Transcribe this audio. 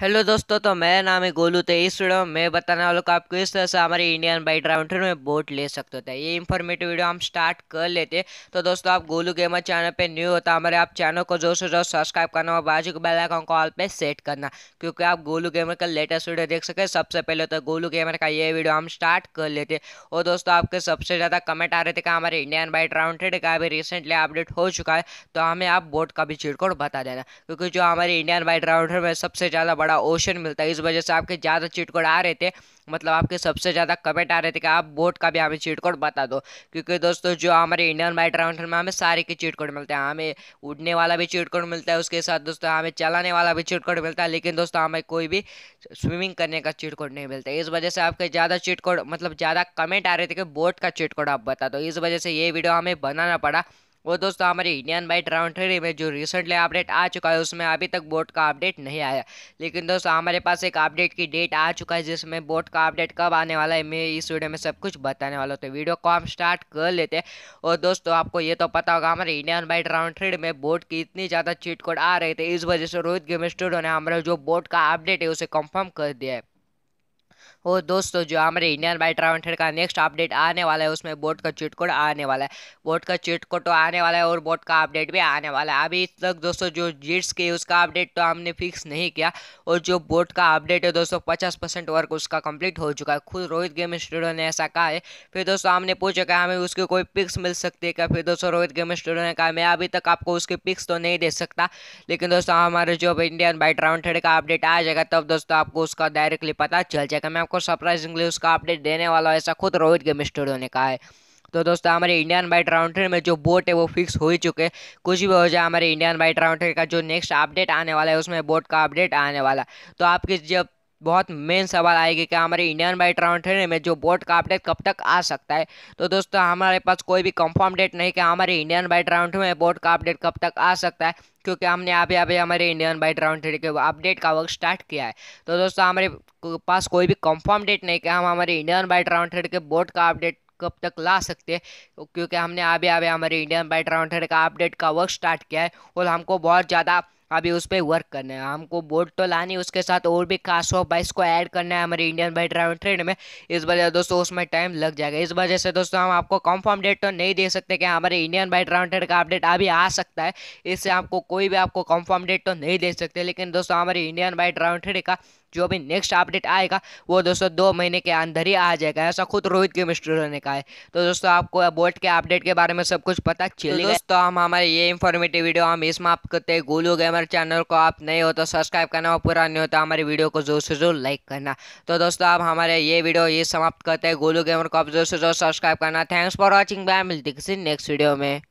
hello दोस्तों तो मेरा नाम है गोलू तो इस वीडियो में मैं बताने वालों को आपको इस तरह से हमारे इंडियन बाइट ड्राइवर में बोट ले सकते होते तो हैं ये इन्फॉर्मेटिव वीडियो हम स्टार्ट कर लेते तो दोस्तों आप गोलू गेमर चैनल पे न्यू होता तो है हमारे आप चैनल को जोर से जोर सब्सक्राइब करना और बाजू के बेल आइकन को ऑल पे सेट करना क्योंकि आप गोलू गेमर का लेटेस्ट वीडियो देख सकें सबसे पहले तो गोलू गेमर का ये वीडियो हम स्टार्ट कर लेते और दोस्तों आपके सबसे ज़्यादा कमेंट आ रहे थे कि हमारे इंडियन बाइट ड्राइवर का अभी रिसेंटली अपडेट हो चुका है तो हमें आप बोट का भी छिड़कोड़ बता देना क्योंकि जो हमारे इंडियन बाइट ड्राइवर में सबसे ज़्यादा बड़ा ओशन मिलता है इस वजह से आपके ज़्यादा चीट कोड आ रहे थे मतलब आपके सबसे ज़्यादा कमेंट आ रहे थे कि आप बोट का भी हमें चीट कोड बता दो क्योंकि दोस्तों जो हमारे इंडियन वाइट राउंड में हमें सारे के चीट कोड मिलते हैं हमें उड़ने वाला भी चीट कोड मिलता है उसके साथ दोस्तों हमें चलाने वाला भी चीट कोड मिलता है लेकिन दोस्तों हमें कोई भी स्विमिंग करने का चीट कोड नहीं मिलता इस वजह से आपके ज़्यादा चीट कोड मतलब ज़्यादा कमेंट आ रहे थे कि बोट का चीट कोड आप बता दो इस वजह से ये वीडियो हमें बनाना पड़ा वो दोस्तों हमारे इंडियन बाइट राउंड थ्री में जो रिसेंटली अपडेट आ चुका है उसमें अभी तक बोर्ड का अपडेट नहीं आया लेकिन दोस्तों हमारे पास एक अपडेट की डेट आ चुका है जिसमें बोर्ड का अपडेट कब आने वाला है मैं इस वीडियो में सब कुछ बताने वाला हूँ तो वीडियो को हम स्टार्ट कर लेते हैं और दोस्तों आपको ये तो पता होगा हमारे इंडियन बाइट राउंड थ्रेड में बोर्ड की इतनी ज़्यादा चीट कोड आ रही थी इस वजह से रोहित गेम स्टूडियो ने हमारा जो बोर्ड का अपडेट है उसे कंफर्म कर दिया है और दोस्तों जो हमारे इंडियन बाइट ट्रावंटर का नेक्स्ट अपडेट आने वाला है उसमें बोर्ड का चिट कोड आने वाला है बोर्ड का चिट कोड तो आने वाला है और बोट का अपडेट भी आने वाला है अभी तक दोस्तों जो जीट्स के उसका अपडेट तो हमने फिक्स नहीं किया और जो बोर्ड का अपडेट है दोस्तों पचास परसेंट वर्क उसका कम्प्लीट हो चुका है खुद रोहित गेम स्टूडियो ने ऐसा कहा है फिर दोस्तों हमने पूछा कि हमें उसकी कोई पिक्स मिल सकती है क्या फिर दोस्तों रोहित गेम स्टूडियो ने कहा मैं अभी तक आपको उसकी पिक्स तो नहीं दे सकता लेकिन दोस्तों हमारे जो इंडियन बाइट ट्राउंड का अपडेट आ जाएगा तब दोस्तों आपको उसका डायरेक्टली पता चल जाएगा मैं आपको सरप्राइजिंगली उसका अपडेट देने वाला हूँ ऐसा खुद रोहित गेम स्टूडियो ने कहा है तो दोस्तों हमारे इंडियन बाइट राउंड्री में जो बोट है वो फिक्स हो ही चुके कुछ भी हो जाए हमारे इंडियन बाइट राउंड्री का जो नेक्स्ट अपडेट आने वाला है उसमें बोट का अपडेट आने वाला तो आपके जब बहुत मेन सवाल आएगी कि हमारे इंडियन बाई ट्राउंड में जो बोर्ड का अपडेट कब तक आ सकता है तो दोस्तों हमारे पास कोई भी कंफर्म डेट नहीं कि हमारे इंडियन बाई ट्राउंड में बोर्ड का अपडेट कब तक आ सकता है क्योंकि हमने अभी अभी हमारे इंडियन बाइट राउंड के अपडेट का वर्क स्टार्ट किया है तो दोस्तों हमारे पास कोई भी कंफर्म डेट नहीं कि हम हमारे इंडियन बाइट राउंड के बोर्ड का अपडेट कब तक ला सकते हैं क्योंकि हमने अभी अभी हमारे इंडियन बाइट राउंड का अपडेट का वर्क स्टार्ट किया है और हमको बहुत ज़्यादा अभी उस पर वर्क करना है हमको बोर्ड तो लानी उसके साथ और भी खास हो बाइस को ऐड करना है हमारे इंडियन बाई ड्राइवर ट्रेन में इस वजह से दोस्तों उसमें टाइम लग जाएगा इस वजह से दोस्तों हम आपको कंफर्म डेट तो नहीं दे सकते कि हमारे इंडियन बाई ड्राइवर ट्रेन का अपडेट अभी आ सकता है इससे आपको कोई भी आपको कंफर्म डेट तो नहीं दे सकते लेकिन दोस्तों हमारे इंडियन बाई ड्राइवर ट्रेन का जो भी नेक्स्ट अपडेट आएगा वो दोस्तों दो महीने के अंदर ही आ जाएगा ऐसा खुद रोहित के मिस्टर ने कहा है तो दोस्तों आपको बोर्ड के अपडेट के बारे में सब कुछ पता तो चल तो दोस्तों हम हमारे ये इन्फॉर्मेटिव वीडियो हम इसमें आप करते हैं गोलू गेमर चैनल को आप नए हो तो सब्सक्राइब करना और पूरा नहीं होता तो हमारे वीडियो को जोर से जोर लाइक करना तो दोस्तों आप हमारे ये वीडियो ये समाप्त करते हैं गोलू गेमर को आप जोर से जोर सब्सक्राइब करना थैंक्स फॉर वॉचिंग बाय मिलती किसी नेक्स्ट वीडियो में